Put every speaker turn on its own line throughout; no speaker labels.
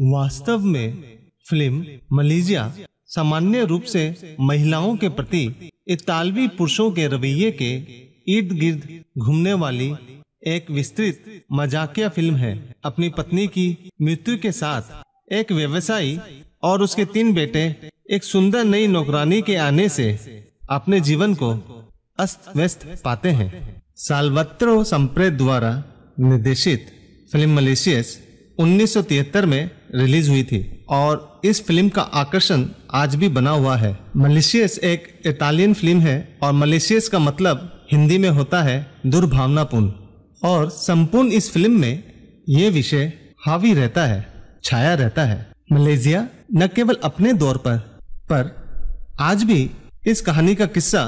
वास्तव में film Malaysia सामान्य रूप से महिलाओं के प्रति इतालवी पुरुषों के रवैये के इर्द गिर्द घूमने वाली एक विस्तृत मजाकिया फिल्म है अपनी पत्नी की मृत्यु के साथ एक व्यवसायी और उसके तीन बेटे एक सुंदर नई नौकरानी के आने से अपने जीवन को अस्त व्यस्त पाते हैं सालवत्रो संप्रेत द्वारा निर्देशित फिल्म मलेशियस 1973 में रिलीज हुई थी और इस फिल्म का आकर्षण आज भी बना हुआ है मलेशियस एक इटालियन फिल्म है और मलेशियस का मतलब हिंदी में होता है दुर्भावनापूर्ण और संपूर्ण इस फिल्म में ये विषय हावी रहता है छाया रहता है मलेशिया न केवल अपने दौर पर पर आज भी इस कहानी का किस्सा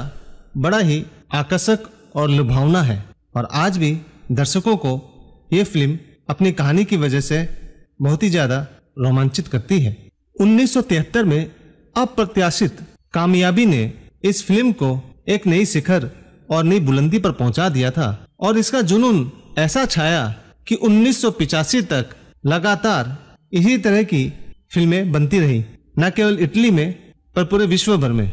बड़ा ही आकर्षक और लुभावना है और आज भी दर्शकों को ये फिल्म अपनी कहानी की वजह से बहुत ही ज्यादा रोमांचित करती है 1973 में अप्रत्याशित कामयाबी ने इस फिल्म को एक नई शिखर और नई बुलंदी पर पहुंचा दिया था और इसका जुनून ऐसा छाया कि उन्नीस तक लगातार इसी तरह की फिल्में बनती रही न केवल इटली में पर पूरे विश्व भर में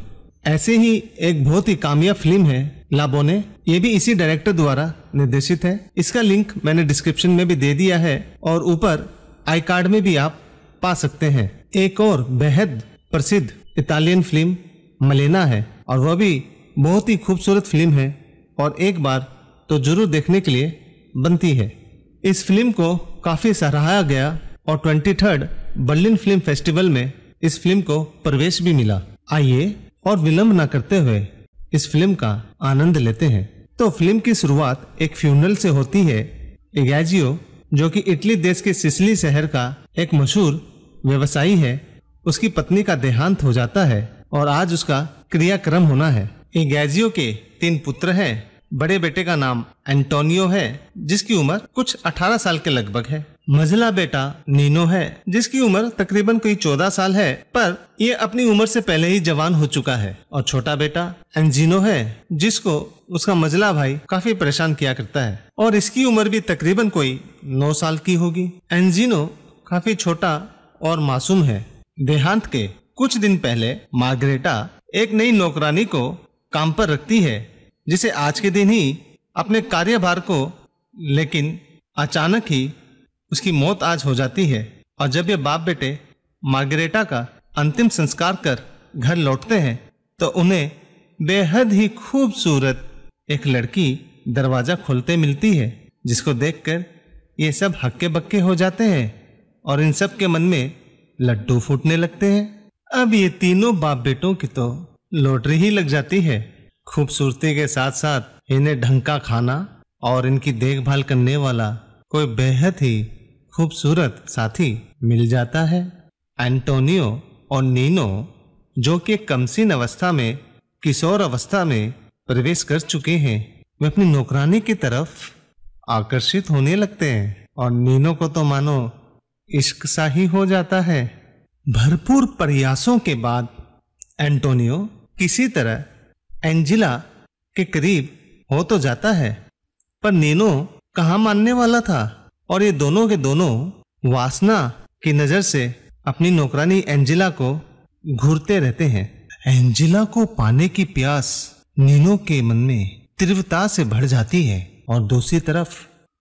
ऐसे ही एक बहुत ही कामयाब फिल्म है लाबोने ये भी इसी डायरेक्टर द्वारा निर्देशित है इसका लिंक मैंने डिस्क्रिप्शन में भी दे दिया है और ऊपर आई कार्ड में भी आप पा सकते हैं एक और बेहद प्रसिद्ध इटालियन फिल्म मलेना है और वह भी बहुत ही खूबसूरत फिल्म है और एक बार तो जरूर देखने के लिए बनती है इस फिल्म को काफ़ी सराहाया गया और twenty third Berlin film festival में इस फिल्म को प्रवेश भी मिला आइए और विलंब न करते हुए इस फिल्म का आनंद लेते हैं तो फिल्म की शुरुआत एक फ्यूनरल से होती है एगैजियो जो कि इटली देश के सिसली शहर का एक मशहूर व्यवसायी है उसकी पत्नी का देहांत हो जाता है और आज उसका क्रियाक्रम होना है एगैजियो के तीन पुत्र हैं बड़े बेटे का नाम एंटोनियो है जिसकी उम्र कुछ 18 साल के लगभग है मझला बेटा नीनो है जिसकी उम्र तकरीबन कोई चौदह साल है पर ये अपनी उम्र से पहले ही जवान हो चुका है और छोटा बेटा एंजिनो है जिसको उसका मजला भाई काफी परेशान किया करता है और इसकी उम्र भी तकरीबन कोई नौ साल की होगी एंजिनो काफी छोटा और मासूम है देहांत के कुछ दिन पहले मार्गरेटा एक नई नौकरानी को काम पर रखती है जिसे आज के दिन ही अपने कार्यभार को लेकिन अचानक ही उसकी मौत आज हो जाती है और जब ये बाप बेटे मार्गरेटा का अंतिम संस्कार कर घर लौटते हैं तो उन्हें बेहद ही खूबसूरत एक लड़की दरवाजा खोलते मिलती है जिसको देखकर ये सब हक्के बक्के हो जाते हैं और इन सब के मन में लड्डू फूटने लगते हैं अब ये तीनों बाप बेटों की तो लॉटरी ही लग जाती है खूबसूरती के साथ साथ इन्हें ढंग का खाना और इनकी देखभाल करने वाला कोई बेहद ही खूबसूरत साथी मिल जाता है एंटोनियो और नीनो जो कि कमसीन अवस्था में किशोर अवस्था में प्रवेश कर चुके हैं वे अपनी नौकरानी की तरफ आकर्षित होने लगते हैं और नीनो को तो मानो इश्क सा ही हो जाता है भरपूर प्रयासों के बाद एंटोनियो किसी तरह एंजिला के करीब हो तो जाता है पर नीनो कहाँ मानने वाला था और ये दोनों के दोनों वासना की नज़र से अपनी नौकरानी एंजिला को घूरते रहते हैं एंजिला को पाने की प्यास नीनो के मन में तीव्रता से बढ़ जाती है और दूसरी तरफ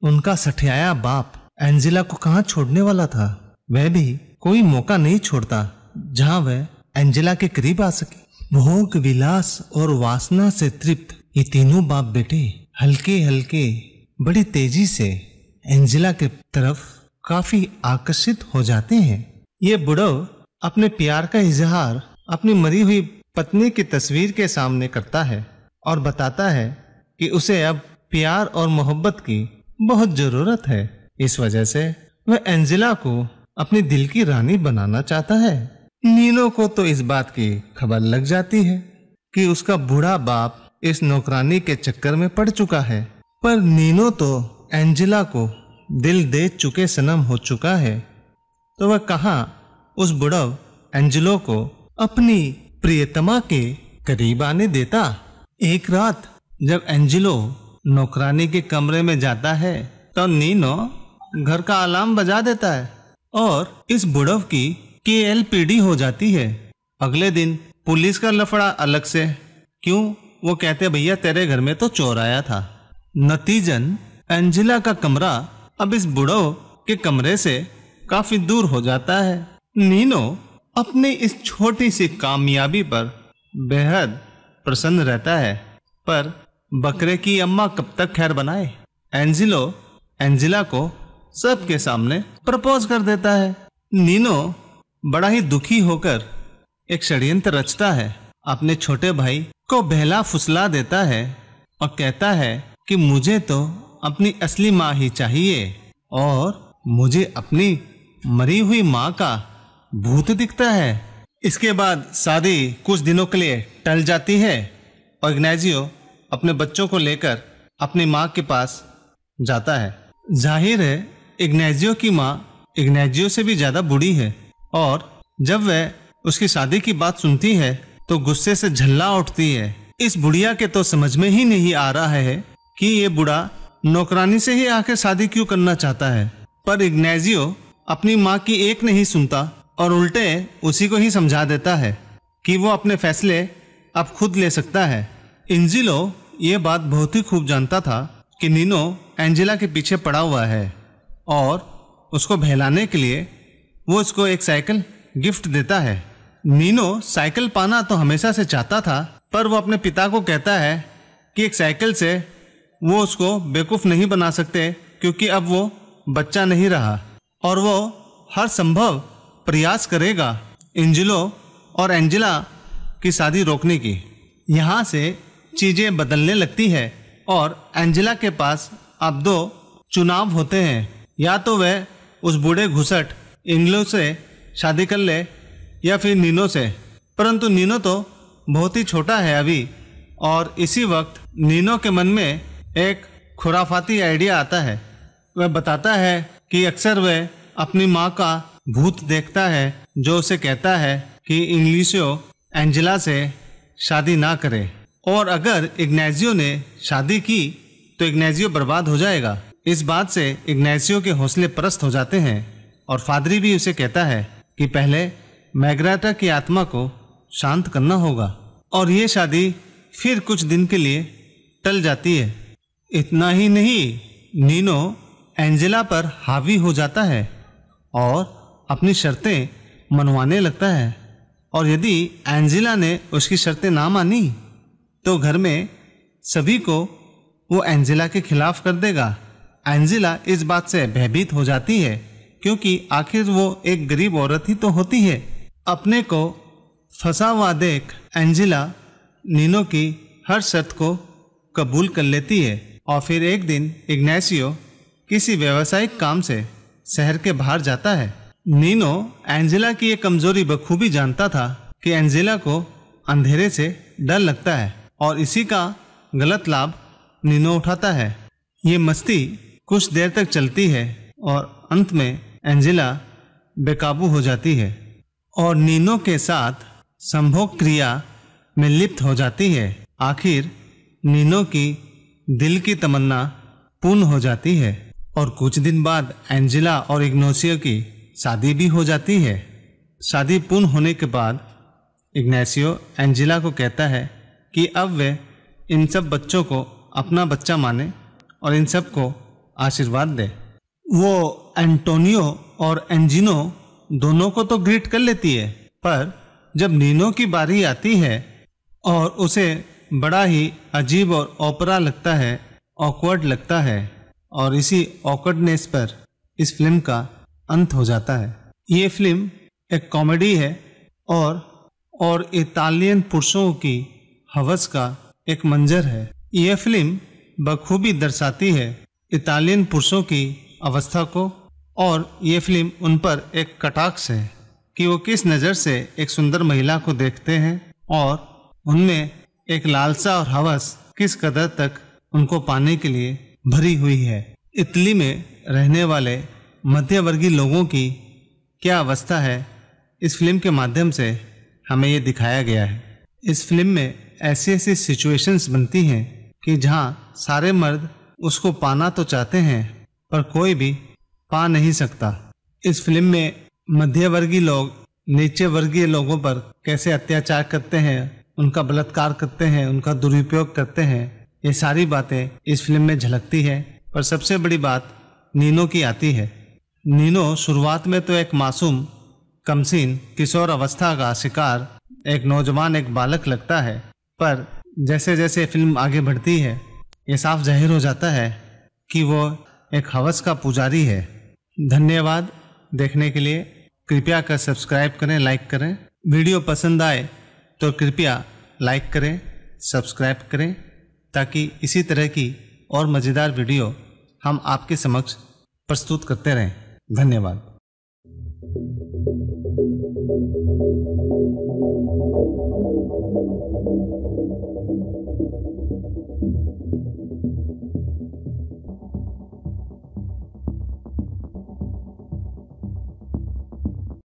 उनका सठियाया बाप एंजिला को कहाँ छोड़ने वाला था वह भी कोई मौका नहीं छोड़ता जहाँ वह एंजिला के करीब आ सके भोग विलास और वासना से तृप्त ये तीनों बाप बेटे हल्के हल्के बड़ी तेजी से एंजिला के तरफ काफी आकर्षित हो जाते हैं ये बुढ़ो अपने प्यार का इजहार अपनी मरी हुई पत्नी की तस्वीर के सामने करता है और बताता है कि उसे अब प्यार और मोहब्बत की बहुत ज़रूरत है इस वजह से वह एंजिला को अपनी दिल की रानी बनाना चाहता है नीनो को तो इस बात की खबर लग जाती है कि उसका बूढ़ा बाप इस नौकरानी के चक्कर में पड़ चुका है पर नीनो तो एंजिला को दिल दे चुके सनम हो चुका है तो वह कहा उस बुढ़व एंजिलो को अपनी प्रियतमा के करीब आने देता एक रात जब एंजिलो नौकरानी के कमरे में जाता है तो नीनो घर का अलार्म बजा देता है और इस बुढ़व की के हो जाती है अगले दिन पुलिस का लफड़ा अलग से क्यों वो कहते भैया तेरे घर में तो चोर आया था नतीजन एंजिला का कमरा अब इस बुढ़ो के कमरे से काफी दूर हो जाता है नीनो अपनी इस छोटी सी कामयाबी पर बेहद प्रसन्न रहता है पर बकरे की अम्मा कब तक खैर बनाए एंजिलो एंजिला को सबके सामने प्रपोज कर देता है नीनो बड़ा ही दुखी होकर एक षड्यंत्र रचता है अपने छोटे भाई को बहला फुसला देता है और कहता है कि मुझे तो अपनी असली माँ ही चाहिए और मुझे अपनी मरी हुई माँ का भूत दिखता है इसके बाद शादी कुछ दिनों के लिए टल जाती है और इग्नाजियो अपने बच्चों को लेकर अपनी माँ के पास जाता है जाहिर है इग्नेजियो की माँ इग्नेजियो से भी ज़्यादा बुढ़ी है और जब वह उसकी शादी की बात सुनती है तो गुस्से से झल्ला उठती है इस बुढ़िया के तो समझ में ही नहीं आ रहा है कि ये बुढ़ा नौकरानी से ही आखिर शादी क्यों करना चाहता है पर इग्नेजियो अपनी माँ की एक नहीं सुनता और उल्टे उसी को ही समझा देता है कि वो अपने फैसले अब खुद ले सकता है इंजिलो ये बात बहुत ही खूब जानता था कि नीनो एंजिला के पीछे पड़ा हुआ है और उसको बहलाने के लिए वो उसको एक साइकिल गिफ्ट देता है नीनो साइकिल पाना तो हमेशा से चाहता था पर वो अपने पिता को कहता है कि एक साइकिल से वो उसको बेवकूफ़ नहीं बना सकते क्योंकि अब वो बच्चा नहीं रहा और वो हर संभव प्रयास करेगा एंजिलो और एंजिला की शादी रोकने की यहाँ से चीज़ें बदलने लगती है और एंजिला के पास अब दो चुनाव होते हैं या तो वह उस बूढ़े घुसट इंग्लो से शादी कर ले या फिर नीनो से परंतु नीनो तो बहुत ही छोटा है अभी और इसी वक्त नीनो के मन में एक खुराफाती आइडिया आता है वह बताता है कि अक्सर वह अपनी माँ का भूत देखता है जो उसे कहता है कि इंग्लिशो एंजेला से शादी ना करे और अगर इग्नेजियो ने शादी की तो इग्नेजियो बर्बाद हो जाएगा इस बात से इग्नेजियो के हौसले परस्त हो जाते हैं और फादरी भी उसे कहता है कि पहले मैग्राटा की आत्मा को शांत करना होगा और ये शादी फिर कुछ दिन के लिए टल जाती है इतना ही नहीं नीनो एंजेला पर हावी हो जाता है और अपनी शर्तें मनवाने लगता है और यदि एंजेला ने उसकी शर्तें ना मानी तो घर में सभी को वो एंजेला के खिलाफ कर देगा एंजेला इस बात से भयभीत हो जाती है क्योंकि आखिर वो एक गरीब औरत ही तो होती है अपने को फंसा हुआ देख एंजिला नीनो की हर शर्त को कबूल कर लेती है और फिर एक दिन इग्नेसियो किसी व्यवसायिक काम से शहर के बाहर जाता है नीनो एंजेला की एक कमजोरी बखूबी जानता था कि एंजेला को अंधेरे से डर लगता है और इसी का गलत लाभ नीनो उठाता है ये मस्ती कुछ देर तक चलती है और अंत में एंजेला बेकाबू हो जाती है और नीनो के साथ संभोग क्रिया में लिप्त हो जाती है आखिर नीनो की दिल की तमन्ना पूर्ण हो जाती है और कुछ दिन बाद एंजिला और इग्नोसियो की शादी भी हो जाती है शादी पूर्ण होने के बाद इग्नेसियो एंजिला को कहता है कि अब वे इन सब बच्चों को अपना बच्चा माने और इन सब को आशीर्वाद दे वो एंटोनियो और एंजिनो दोनों को तो ग्रीट कर लेती है पर जब नीनो की बारी आती है और उसे बड़ा ही अजीब और ओपरा लगता है ऑकवर्ड लगता है और इसी ऑकवर्डनेस पर इस फिल्म का अंत हो जाता है ये फिल्म एक कॉमेडी है और और इतालियन पुरुषों की हवस का एक मंजर है यह फिल्म बखूबी दर्शाती है इटालियन पुरुषों की अवस्था को और ये फिल्म उन पर एक कटाक्ष है कि वो किस नज़र से एक सुंदर महिला को देखते हैं और उनमें एक लालसा और हवस किस कदर तक उनको पाने के लिए भरी हुई है इटली में रहने वाले मध्यवर्गीय लोगों की क्या अवस्था है इस फिल्म के माध्यम से हमें ये दिखाया गया है इस फिल्म में ऐसी ऐसी सिचुएशंस बनती हैं कि जहाँ सारे मर्द उसको पाना तो चाहते हैं पर कोई भी पा नहीं सकता इस फिल्म में मध्यवर्गीय लोग नीचे वर्गीय लोगों पर कैसे अत्याचार करते हैं उनका बलात्कार करते हैं उनका दुरुपयोग करते हैं ये सारी बातें इस फिल्म में झलकती है पर सबसे बड़ी बात नीनो की आती है नीनो शुरुआत में तो एक मासूम कमसीन किशोर अवस्था का शिकार एक नौजवान एक बालक लगता है पर जैसे जैसे फिल्म आगे बढ़ती है ये साफ जाहिर हो जाता है कि वो एक हवस का पुजारी है धन्यवाद देखने के लिए कृपया कर सब्सक्राइब करें लाइक करें वीडियो पसंद आए तो कृपया लाइक करें सब्सक्राइब करें ताकि इसी तरह की और मज़ेदार वीडियो हम आपके समक्ष प्रस्तुत करते रहें धन्यवाद